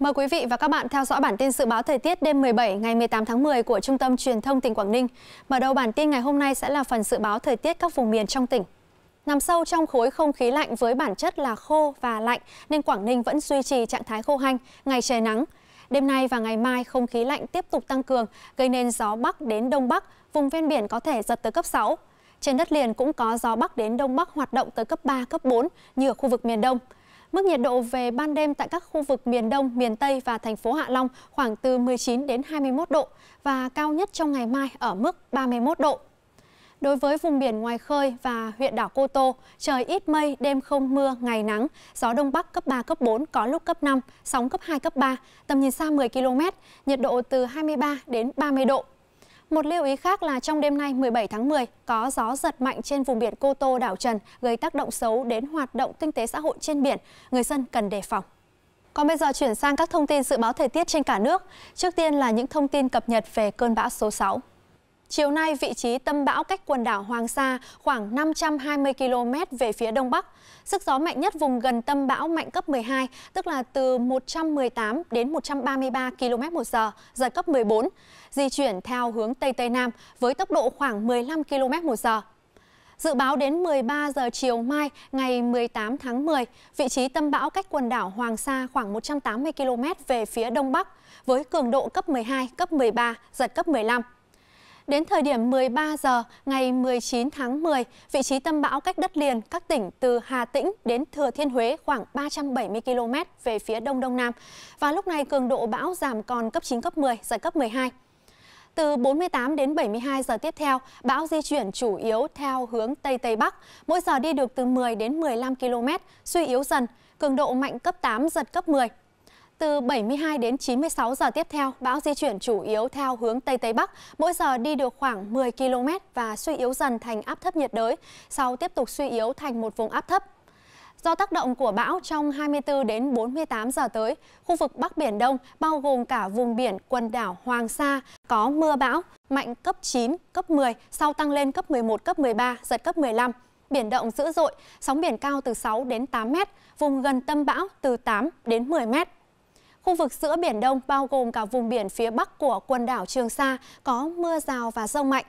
Mời quý vị và các bạn theo dõi bản tin dự báo thời tiết đêm 17 ngày 18 tháng 10 của Trung tâm Truyền thông tỉnh Quảng Ninh. Mở đầu bản tin ngày hôm nay sẽ là phần dự báo thời tiết các vùng miền trong tỉnh. Nằm sâu trong khối không khí lạnh với bản chất là khô và lạnh nên Quảng Ninh vẫn duy trì trạng thái khô hanh, ngày trời nắng. Đêm nay và ngày mai không khí lạnh tiếp tục tăng cường, gây nên gió bắc đến đông bắc, vùng ven biển có thể giật tới cấp 6. Trên đất liền cũng có gió bắc đến đông bắc hoạt động tới cấp 3, cấp 4 như ở khu vực miền đông. Mức nhiệt độ về ban đêm tại các khu vực miền Đông, miền Tây và thành phố Hạ Long khoảng từ 19 đến 21 độ và cao nhất trong ngày mai ở mức 31 độ. Đối với vùng biển ngoài khơi và huyện đảo Cô Tô, trời ít mây, đêm không mưa, ngày nắng, gió đông bắc cấp 3, cấp 4, có lúc cấp 5, sóng cấp 2, cấp 3, tầm nhìn xa 10 km, nhiệt độ từ 23 đến 30 độ. Một lưu ý khác là trong đêm nay 17 tháng 10 có gió giật mạnh trên vùng biển Cô Tô, đảo Trần gây tác động xấu đến hoạt động kinh tế xã hội trên biển. Người dân cần đề phòng. Còn bây giờ chuyển sang các thông tin dự báo thời tiết trên cả nước. Trước tiên là những thông tin cập nhật về cơn bão số 6. Chiều nay, vị trí tâm bão cách quần đảo Hoàng Sa khoảng 520 km về phía đông bắc. Sức gió mạnh nhất vùng gần tâm bão mạnh cấp 12, tức là từ 118 đến 133 km một giờ, giật cấp 14, di chuyển theo hướng Tây Tây Nam với tốc độ khoảng 15 km một giờ. Dự báo đến 13 giờ chiều mai, ngày 18 tháng 10, vị trí tâm bão cách quần đảo Hoàng Sa khoảng 180 km về phía đông bắc, với cường độ cấp 12, cấp 13, giật cấp 15. Đến thời điểm 13 giờ ngày 19 tháng 10, vị trí tâm bão cách đất liền các tỉnh từ Hà Tĩnh đến Thừa Thiên Huế khoảng 370 km về phía đông đông nam. Và lúc này cường độ bão giảm còn cấp 9 cấp 10, giật cấp 12. Từ 48 đến 72 giờ tiếp theo, bão di chuyển chủ yếu theo hướng Tây Tây Bắc, mỗi giờ đi được từ 10 đến 15 km, suy yếu dần, cường độ mạnh cấp 8, giật cấp 10. Từ 72 đến 96 giờ tiếp theo, bão di chuyển chủ yếu theo hướng Tây Tây Bắc, mỗi giờ đi được khoảng 10 km và suy yếu dần thành áp thấp nhiệt đới, sau tiếp tục suy yếu thành một vùng áp thấp. Do tác động của bão trong 24 đến 48 giờ tới, khu vực Bắc Biển Đông bao gồm cả vùng biển quần đảo Hoàng Sa có mưa bão mạnh cấp 9, cấp 10, sau tăng lên cấp 11, cấp 13, giật cấp 15 biển động dữ dội, sóng biển cao từ 6 đến 8 mét, vùng gần tâm bão từ 8 đến 10 mét. Khu vực giữa Biển Đông bao gồm cả vùng biển phía bắc của quần đảo Trường Sa có mưa rào và rông mạnh.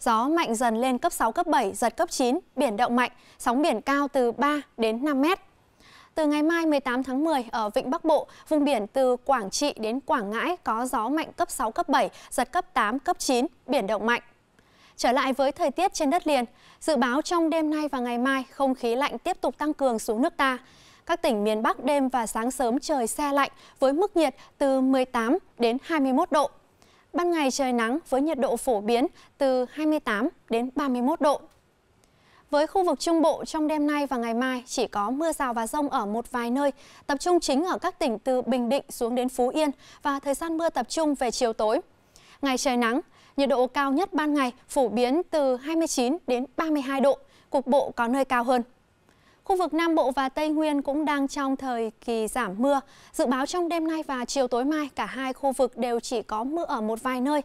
Gió mạnh dần lên cấp 6, cấp 7, giật cấp 9, biển động mạnh, sóng biển cao từ 3 đến 5 mét. Từ ngày mai 18 tháng 10 ở Vịnh Bắc Bộ, vùng biển từ Quảng Trị đến Quảng Ngãi có gió mạnh cấp 6, cấp 7, giật cấp 8, cấp 9, biển động mạnh. Trở lại với thời tiết trên đất liền, dự báo trong đêm nay và ngày mai không khí lạnh tiếp tục tăng cường xuống nước ta. Các tỉnh miền Bắc đêm và sáng sớm trời xe lạnh với mức nhiệt từ 18 đến 21 độ. Ban ngày trời nắng với nhiệt độ phổ biến từ 28 đến 31 độ. Với khu vực Trung Bộ trong đêm nay và ngày mai chỉ có mưa rào và rông ở một vài nơi, tập trung chính ở các tỉnh từ Bình Định xuống đến Phú Yên và thời gian mưa tập trung về chiều tối. Ngày trời nắng, nhiệt độ cao nhất ban ngày phổ biến từ 29 đến 32 độ, cục bộ có nơi cao hơn. Khu vực Nam Bộ và Tây Nguyên cũng đang trong thời kỳ giảm mưa. Dự báo trong đêm nay và chiều tối mai, cả hai khu vực đều chỉ có mưa ở một vài nơi.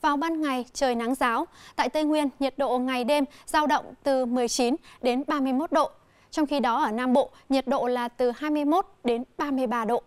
Vào ban ngày, trời nắng giáo. Tại Tây Nguyên, nhiệt độ ngày đêm giao động từ 19 đến 31 độ. Trong khi đó ở Nam Bộ, nhiệt độ là từ 21 đến 33 độ.